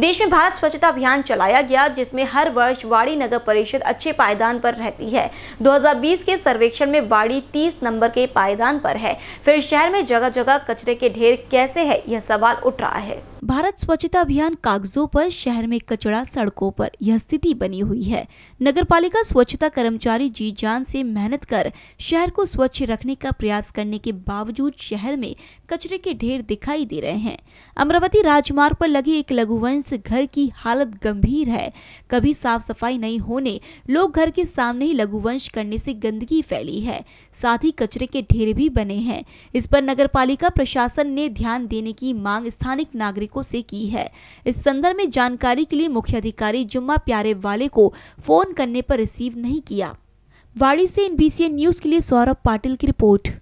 देश में भारत स्वच्छता अभियान चलाया गया जिसमें हर वर्ष वाड़ी नगर परिषद अच्छे पायदान पर रहती है 2020 के सर्वेक्षण में वाड़ी 30 नंबर के पायदान पर है फिर शहर में जगह जगह कचरे के ढेर कैसे है यह सवाल उठ रहा है भारत स्वच्छता अभियान कागजों पर शहर में कचरा सड़कों पर यह स्थिति बनी हुई है नगरपालिका स्वच्छता कर्मचारी जी जान से मेहनत कर शहर को स्वच्छ रखने का प्रयास करने के बावजूद शहर में कचरे के ढेर दिखाई दे रहे हैं अमरावती राजमार्ग पर लगी एक लघुवंश इस घर की हालत गंभीर है कभी साफ सफाई नहीं होने लोग घर के सामने ही लघुवंश करने से गंदगी फैली है साथ ही कचरे के ढेर भी बने हैं इस पर नगर पालिका प्रशासन ने ध्यान देने की मांग स्थानीय नागरिकों से की है इस संदर्भ में जानकारी के लिए मुख्य अधिकारी जुम्मा प्यारे वाले को फोन करने पर रिसीव नहीं किया वाड़ी से एन न्यूज के लिए सौरभ पाटिल की रिपोर्ट